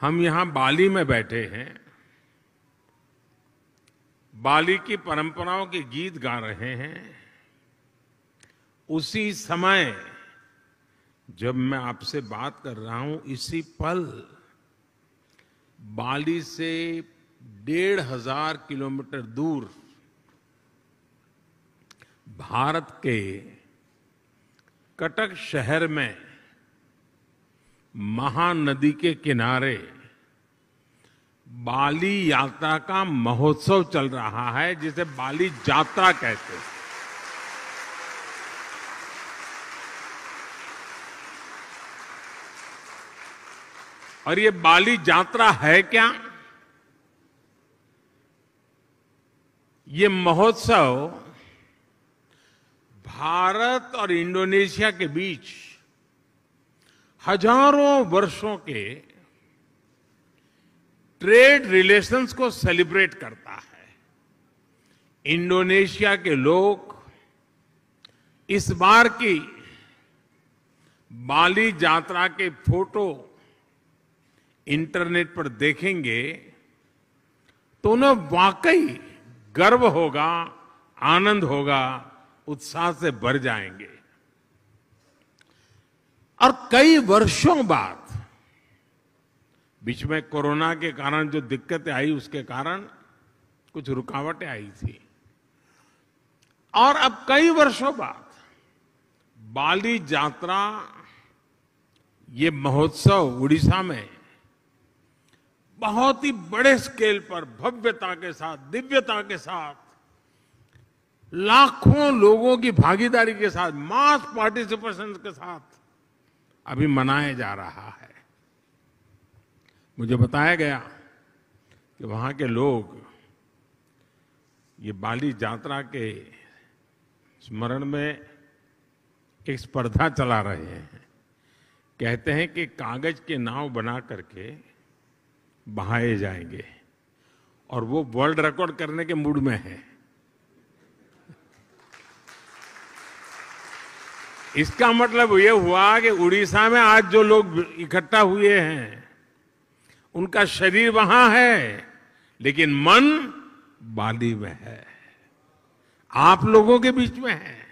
हम यहां बाली में बैठे हैं बाली की परंपराओं के गीत गा रहे हैं उसी समय जब मैं आपसे बात कर रहा हूं इसी पल बाली से डेढ़ हजार किलोमीटर दूर भारत के कटक शहर में महानदी के किनारे बाली यात्रा का महोत्सव चल रहा है जिसे बाली यात्रा कहते हैं और ये बाली यात्रा है क्या ये महोत्सव भारत और इंडोनेशिया के बीच हजारों वर्षों के ट्रेड रिलेशंस को सेलिब्रेट करता है इंडोनेशिया के लोग इस बार की बाली यात्रा के फोटो इंटरनेट पर देखेंगे तो उन्हें वाकई गर्व होगा आनंद होगा उत्साह से भर जाएंगे और कई वर्षों बाद बीच में कोरोना के कारण जो दिक्कतें आई उसके कारण कुछ रुकावटें आई थी और अब कई वर्षों बाद बाली यात्रा ये महोत्सव उड़ीसा में बहुत ही बड़े स्केल पर भव्यता के साथ दिव्यता के साथ लाखों लोगों की भागीदारी के साथ मास पार्टिसिपेशन के साथ अभी मनाया जा रहा है मुझे बताया गया कि वहां के लोग ये बाली यात्रा के स्मरण में एक स्पर्धा चला रहे हैं कहते हैं कि कागज के नाव बना करके बहाए जाएंगे और वो वर्ल्ड रिकॉर्ड करने के मूड में है इसका मतलब ये हुआ कि उड़ीसा में आज जो लोग इकट्ठा हुए हैं उनका शरीर वहां है लेकिन मन बाली में है आप लोगों के बीच में है